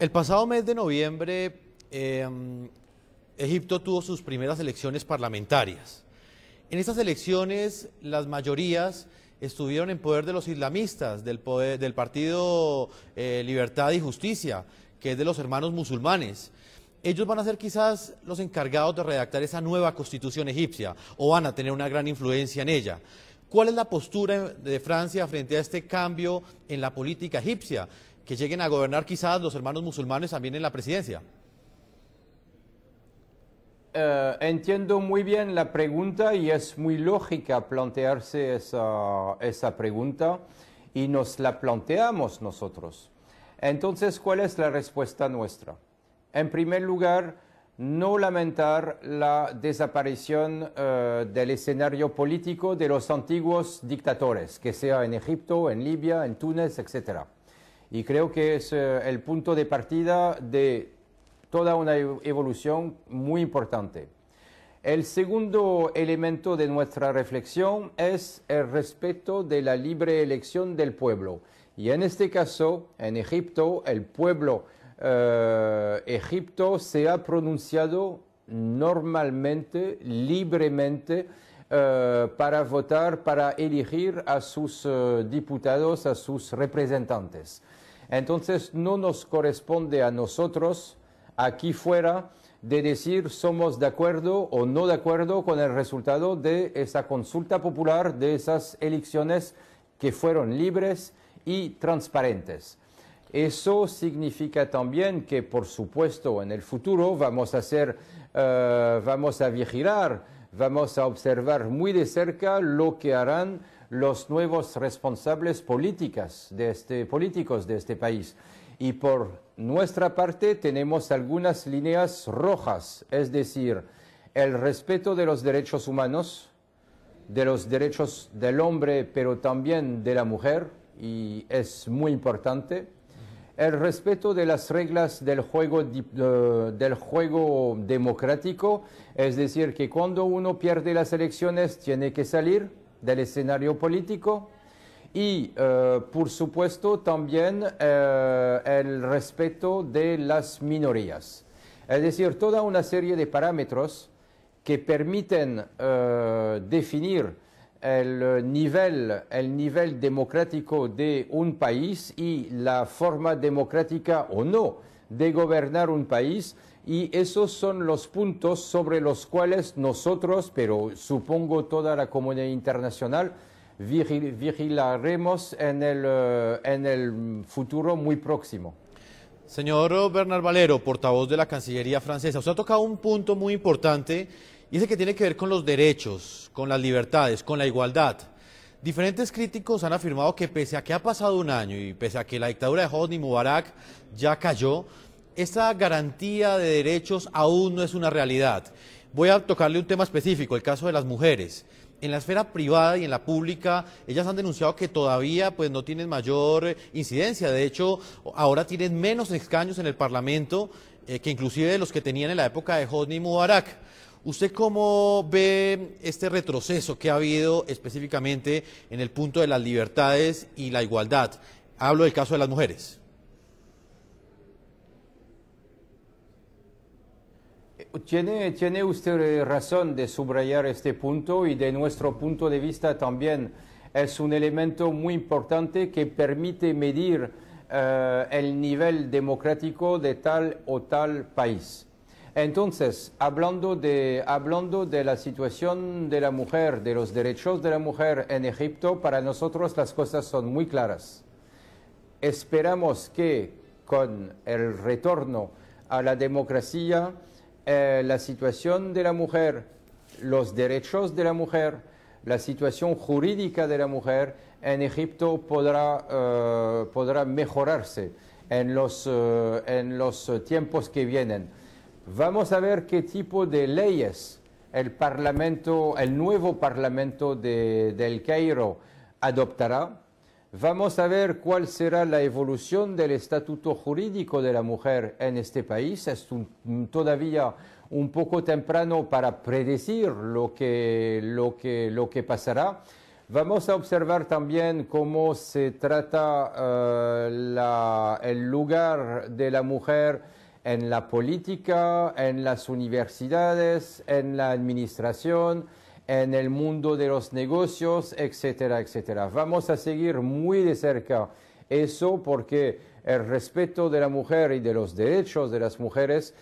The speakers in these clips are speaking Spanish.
El pasado mes de noviembre, em, Egipto tuvo sus primeras elecciones parlamentarias. En estas elecciones, las mayorías estuvieron en poder de los islamistas, del, Partido eh, Libertad y Justicia, que es de los hermanos musulmanes. Ellos van a ser quizás los encargados de redactar esa nueva constitución egipcia o van a tener una gran influencia en ella. ¿Cuál es la postura de Francia frente a este cambio en la política egipcia? que lleguen a gobernar quizás los hermanos musulmanes también en la presidencia. Eh, entiendo muy bien la pregunta y es muy lógica plantearse esa, pregunta y nos la planteamos nosotros. Entonces, ¿cuál es la respuesta nuestra? En primer lugar, no lamentar la desaparición eh, del escenario político de los antiguos dictadores, que sea en Egipto, en Libia, en Túnez, etcétera. Y creo que es eh, el punto de partida de toda una evolución muy importante. El segundo elemento de nuestra reflexión es el respeto de la libre elección del pueblo. Y en este caso, en Egipto, el pueblo eh, Egipto se ha pronunciado normalmente, libremente, eh, para votar, para elegir a sus diputados, a sus representantes. Entonces no nos corresponde a nosotros aquí fuera de decir somos de acuerdo o no de acuerdo con el resultado de esa consulta popular, de esas elecciones que fueron libres y transparentes. Eso significa también que, por supuesto, en el futuro vamos a, hacer, eh, vamos a vigilar, vamos a observar muy de cerca lo que harán los nuevos responsables políticas de este, políticos de este país. Y por nuestra parte tenemos algunas líneas rojas, es decir, el respeto de los derechos humanos, de los derechos del hombre, pero también de la mujer, y es muy importante, el respeto de las reglas del juego, eh, del juego democrático, es decir, que cuando uno pierde las elecciones tiene que salir, del escenario político y, eh, por supuesto, también eh, el respeto de las minorías. Es decir, toda una serie de parámetros que permiten eh, definir el nivel, el nivel democrático de un país y la forma democrática o no de gobernar un país y esos son los puntos sobre los cuales nosotros, pero supongo toda la comunidad internacional, vigilaremos en el, eh, en el futuro muy próximo. Señor Bernard Valero, portavoz de la Cancillería francesa, usted ha tocado un punto muy importante y es que tiene que ver con los derechos, con las libertades, con la igualdad. Diferentes críticos han afirmado que pese a que ha pasado un año y pese a que la dictadura de Hosni Mubarak ya cayó, esa garantía de derechos aún no es una realidad. Voy a tocarle un tema específico, el caso de las mujeres. En la esfera privada y en la pública, ellas han denunciado que todavía pues, no tienen mayor eh, incidencia. De hecho, ahora tienen menos escaños en el Parlamento eh, que inclusive los que tenían en la época de Hosni Mubarak. ¿Usted cómo ve este retroceso que ha habido específicamente en el punto de las libertades y la igualdad? Hablo del caso de las mujeres. Tiene, usted eh, razón de subrayar este punto y de nuestro punto de vista también es un elemento muy importante que permite medir eh, el nivel democrático de tal o tal país. Entonces, hablando de, la situación de la mujer, de los derechos de la mujer en Egipto, para nosotros las cosas son muy claras. Esperamos que con el retorno a la democracia, eh, la situación de la mujer, los derechos de la mujer, la situación jurídica de la mujer en Egipto podrá, eh, mejorarse eh, en los tiempos que vienen. Vamos a ver qué tipo de leyes el nuevo Parlamento de, del Cairo adoptará. Vamos a ver cuál será la evolución del estatuto jurídico de la mujer en este país. Es todavía un poco temprano para predecir lo que, pasará. Vamos a observar también cómo se trata eh, el lugar de la mujer en la política, en las universidades, en la administración, en el mundo de los negocios, etcétera, etcétera. Vamos a seguir muy de cerca eso porque el respeto de la mujer y de los derechos de las mujeres,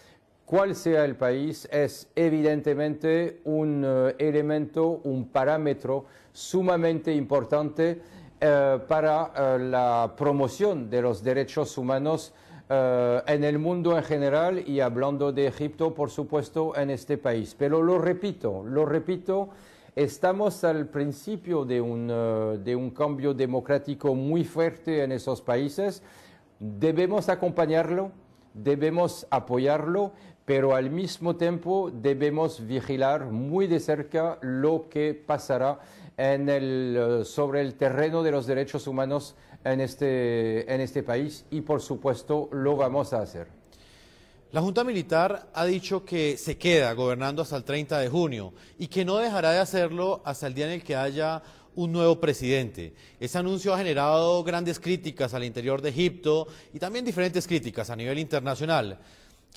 cual sea el país, es evidentemente un eh, elemento, un parámetro sumamente importante eh, para eh, la promoción de los derechos humanos eh, en el mundo en general y hablando de Egipto, por supuesto, en este país. Pero lo repito, lo repito, estamos al principio eh, de un, cambio democrático muy fuerte en esos países. Debemos acompañarlo, debemos apoyarlo, pero al mismo tiempo debemos vigilar muy de cerca lo que pasará eh, sobre el terreno de los derechos humanos este, en este, país y por supuesto lo vamos a hacer. La Junta Militar ha dicho que se queda gobernando hasta el 30 de junio y que no dejará de hacerlo hasta el día en el que haya un nuevo presidente. Ese anuncio ha generado grandes críticas al interior de Egipto y también diferentes críticas a nivel internacional.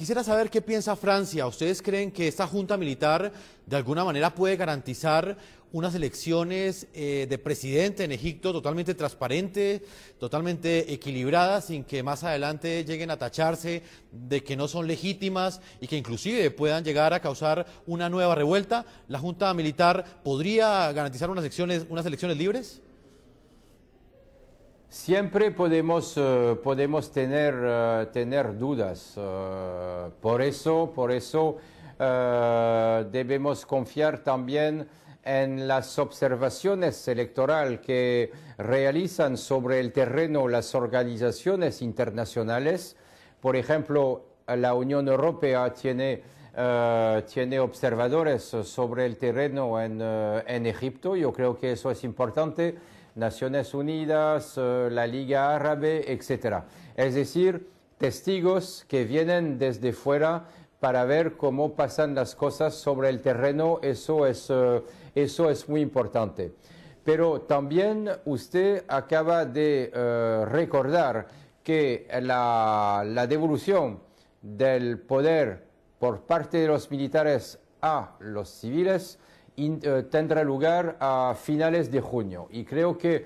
Quisiera saber qué piensa Francia. ¿Ustedes creen que esta junta militar de alguna manera puede garantizar unas elecciones eh, de presidente en Egipto totalmente transparentes, totalmente equilibradas, sin que más adelante lleguen a tacharse de que no son legítimas y que inclusive puedan llegar a causar una nueva revuelta? ¿La junta militar podría garantizar unas elecciones, unas elecciones libres? Siempre podemos, eh, eh, tener, dudas. Eh, por eso, debemos confiar también en las observaciones electorales que realizan sobre el terreno las organizaciones internacionales. Por ejemplo, la Unión Europea tiene, observadores sobre el terreno en Egipto. Yo creo que eso es importante Naciones Unidas, eh, la Liga Árabe, etc. Es decir, testigos que vienen desde fuera para ver cómo pasan las cosas sobre el terreno, eso es, eh, muy importante. Pero también usted acaba de eh, recordar que la, devolución del poder por parte de los militares a los civiles eh, tendrá lugar a finales de junio. Y creo que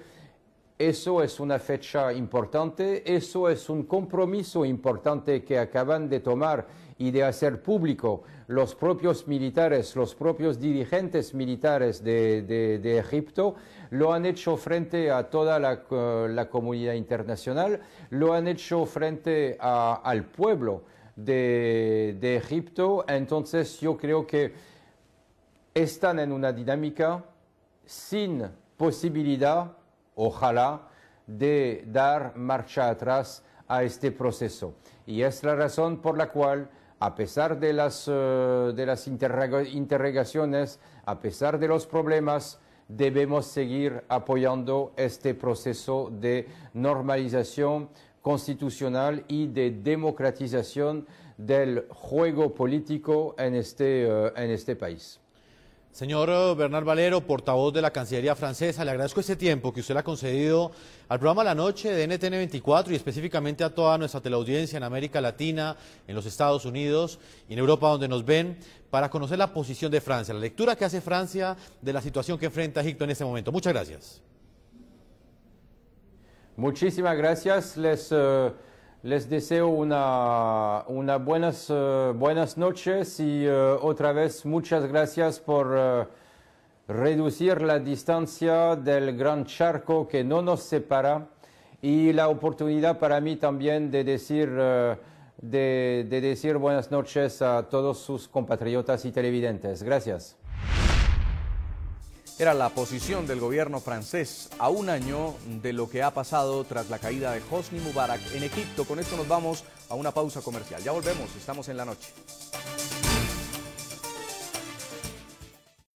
eso es una fecha importante, eso es un compromiso importante que acaban de tomar y de hacer público los propios militares, los propios dirigentes militares de, Egipto, lo han hecho frente a toda la, eh, comunidad internacional, lo han hecho frente al pueblo de Egipto. Entonces yo creo que están en una dinámica sin posibilidad, ojalá, de dar marcha atrás a este proceso. Y es la razón por la cual, a pesar de las, eh, interrogaciones, a pesar de los problemas, debemos seguir apoyando este proceso de normalización constitucional y de democratización del juego político en este, eh, este país. Señor eh, Bernard Valero, portavoz de la Cancillería francesa, le agradezco este tiempo que usted le ha concedido al programa La Noche de NTN 24 y específicamente a toda nuestra teleaudiencia en América Latina, en los Estados Unidos y en Europa donde nos ven, para conocer la posición de Francia, la lectura que hace Francia de la situación que enfrenta Egipto en este momento. Muchas gracias. Muchísimas gracias. Les, eh, les deseo una, buenas, eh, buenas noches y eh, otra vez muchas gracias por eh, reducir la distancia del gran charco que no nos separa y la oportunidad para mí también de decir, de decir buenas noches a todos sus compatriotas y televidentes. Gracias. Era la posición del gobierno francés a un año de lo que ha pasado tras la caída de Hosni Mubarak en Egipto. Con esto nos vamos a una pausa comercial. Ya volvemos, estamos en la noche.